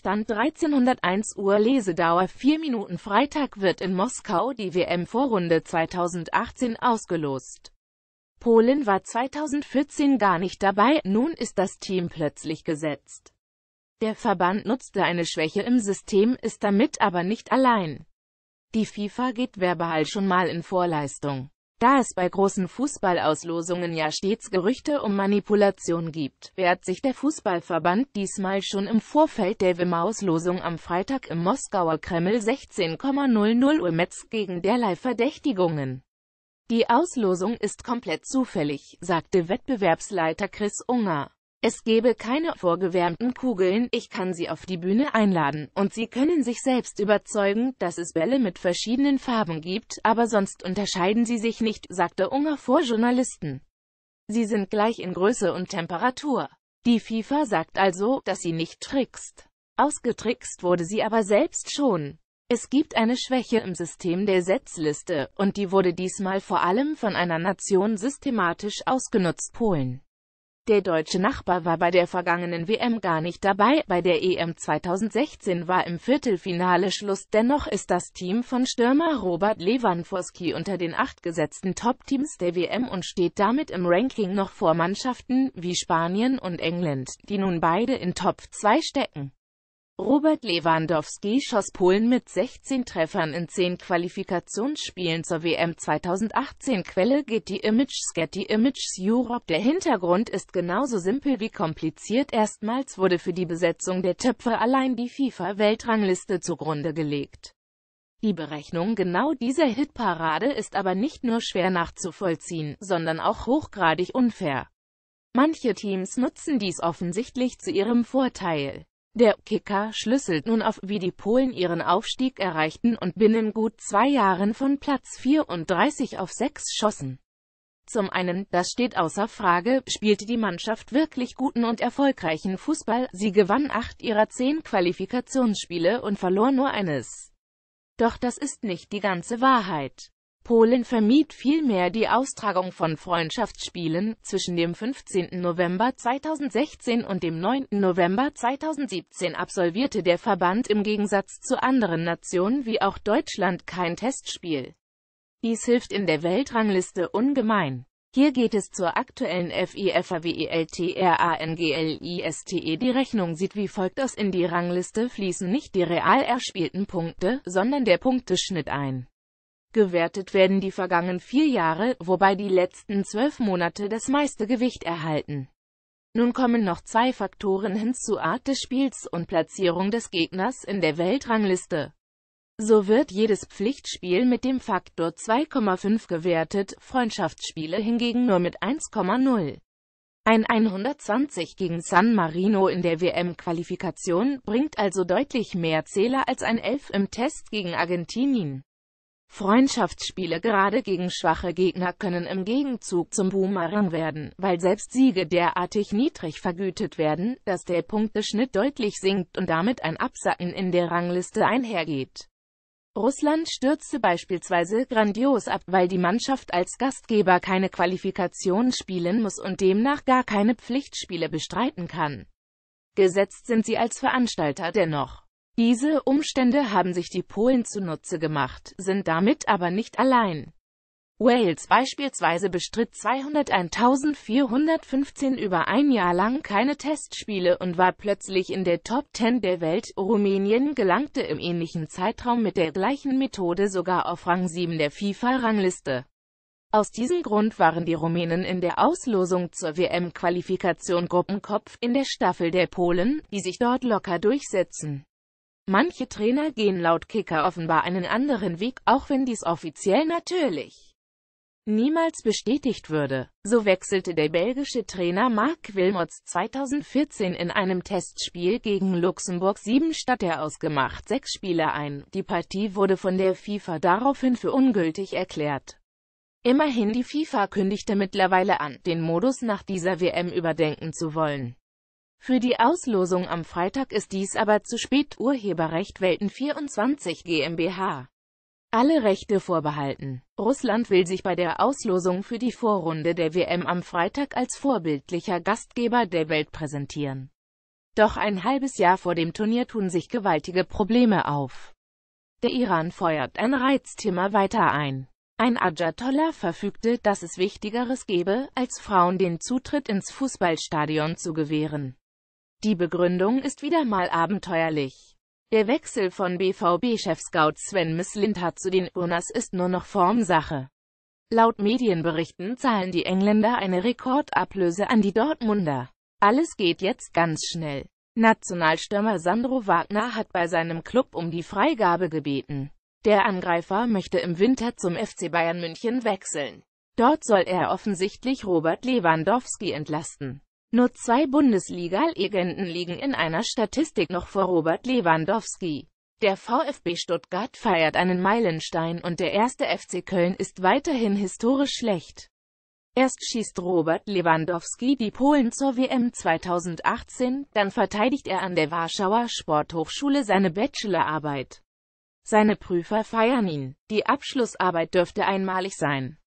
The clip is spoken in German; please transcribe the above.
Stand 1301 Uhr Lesedauer 4 Minuten Freitag wird in Moskau die WM-Vorrunde 2018 ausgelost. Polen war 2014 gar nicht dabei, nun ist das Team plötzlich gesetzt. Der Verband nutzte eine Schwäche im System, ist damit aber nicht allein. Die FIFA geht verbal schon mal in Vorleistung. Da es bei großen Fußballauslosungen ja stets Gerüchte um Manipulation gibt, wehrt sich der Fußballverband diesmal schon im Vorfeld der WM-Auslosung am Freitag im Moskauer Kreml 16.00 Uhr Metz gegen derlei Verdächtigungen. Die Auslosung ist komplett zufällig, sagte Wettbewerbsleiter Chris Unger. Es gebe keine vorgewärmten Kugeln, ich kann sie auf die Bühne einladen, und sie können sich selbst überzeugen, dass es Bälle mit verschiedenen Farben gibt, aber sonst unterscheiden sie sich nicht, sagte Unger vor Journalisten. Sie sind gleich in Größe und Temperatur. Die FIFA sagt also, dass sie nicht trickst. Ausgetrickst wurde sie aber selbst schon. Es gibt eine Schwäche im System der Setzliste, und die wurde diesmal vor allem von einer Nation systematisch ausgenutzt Polen. Der deutsche Nachbar war bei der vergangenen WM gar nicht dabei, bei der EM 2016 war im Viertelfinale Schluss, dennoch ist das Team von Stürmer Robert Lewandowski unter den acht gesetzten Top-Teams der WM und steht damit im Ranking noch vor Mannschaften wie Spanien und England, die nun beide in Top 2 stecken. Robert Lewandowski schoss Polen mit 16 Treffern in 10 Qualifikationsspielen zur WM 2018 Quelle geht die Images Getty Images Europe Der Hintergrund ist genauso simpel wie kompliziert. Erstmals wurde für die Besetzung der Töpfe allein die FIFA-Weltrangliste zugrunde gelegt. Die Berechnung genau dieser Hitparade ist aber nicht nur schwer nachzuvollziehen, sondern auch hochgradig unfair. Manche Teams nutzen dies offensichtlich zu ihrem Vorteil. Der Kicker schlüsselt nun auf, wie die Polen ihren Aufstieg erreichten und binnen gut zwei Jahren von Platz 34 auf 6 schossen. Zum einen, das steht außer Frage, spielte die Mannschaft wirklich guten und erfolgreichen Fußball, sie gewann acht ihrer zehn Qualifikationsspiele und verlor nur eines. Doch das ist nicht die ganze Wahrheit. Polen vermied vielmehr die Austragung von Freundschaftsspielen zwischen dem 15. November 2016 und dem 9. November 2017 absolvierte der Verband im Gegensatz zu anderen Nationen wie auch Deutschland kein Testspiel. Dies hilft in der Weltrangliste ungemein. Hier geht es zur aktuellen FIFAWELTRANGLISTE. E. Die Rechnung sieht wie folgt aus. In die Rangliste fließen nicht die real erspielten Punkte, sondern der Punkteschnitt ein. Gewertet werden die vergangenen vier Jahre, wobei die letzten zwölf Monate das meiste Gewicht erhalten. Nun kommen noch zwei Faktoren hinzu Art des Spiels und Platzierung des Gegners in der Weltrangliste. So wird jedes Pflichtspiel mit dem Faktor 2,5 gewertet, Freundschaftsspiele hingegen nur mit 1,0. Ein 120 gegen San Marino in der WM-Qualifikation bringt also deutlich mehr Zähler als ein 11 im Test gegen Argentinien. Freundschaftsspiele gerade gegen schwache Gegner können im Gegenzug zum Boomerang werden, weil selbst Siege derartig niedrig vergütet werden, dass der Punkteschnitt deutlich sinkt und damit ein Absacken in der Rangliste einhergeht. Russland stürzte beispielsweise grandios ab, weil die Mannschaft als Gastgeber keine Qualifikation spielen muss und demnach gar keine Pflichtspiele bestreiten kann. Gesetzt sind sie als Veranstalter dennoch. Diese Umstände haben sich die Polen zunutze gemacht, sind damit aber nicht allein. Wales beispielsweise bestritt 201.415 über ein Jahr lang keine Testspiele und war plötzlich in der Top 10 der Welt. Rumänien gelangte im ähnlichen Zeitraum mit der gleichen Methode sogar auf Rang 7 der FIFA-Rangliste. Aus diesem Grund waren die Rumänen in der Auslosung zur WM-Qualifikation Gruppenkopf in der Staffel der Polen, die sich dort locker durchsetzen. Manche Trainer gehen laut Kicker offenbar einen anderen Weg, auch wenn dies offiziell natürlich niemals bestätigt würde. So wechselte der belgische Trainer Marc Wilmots 2014 in einem Testspiel gegen Luxemburg 7 statt der ausgemacht 6 Spieler ein. Die Partie wurde von der FIFA daraufhin für ungültig erklärt. Immerhin die FIFA kündigte mittlerweile an, den Modus nach dieser WM überdenken zu wollen. Für die Auslosung am Freitag ist dies aber zu spät. Urheberrecht Welten 24 GmbH. Alle Rechte vorbehalten. Russland will sich bei der Auslosung für die Vorrunde der WM am Freitag als vorbildlicher Gastgeber der Welt präsentieren. Doch ein halbes Jahr vor dem Turnier tun sich gewaltige Probleme auf. Der Iran feuert ein Reizthema weiter ein. Ein Ajatollah verfügte, dass es Wichtigeres gebe, als Frauen den Zutritt ins Fußballstadion zu gewähren. Die Begründung ist wieder mal abenteuerlich. Der Wechsel von BVB-Chef-Scout Sven Mislintat zu den Unas ist nur noch Formsache. Laut Medienberichten zahlen die Engländer eine Rekordablöse an die Dortmunder. Alles geht jetzt ganz schnell. Nationalstürmer Sandro Wagner hat bei seinem Club um die Freigabe gebeten. Der Angreifer möchte im Winter zum FC Bayern München wechseln. Dort soll er offensichtlich Robert Lewandowski entlasten. Nur zwei Bundesliga-Legenden liegen in einer Statistik noch vor Robert Lewandowski. Der VfB Stuttgart feiert einen Meilenstein und der erste FC Köln ist weiterhin historisch schlecht. Erst schießt Robert Lewandowski die Polen zur WM 2018, dann verteidigt er an der Warschauer Sporthochschule seine Bachelorarbeit. Seine Prüfer feiern ihn. Die Abschlussarbeit dürfte einmalig sein.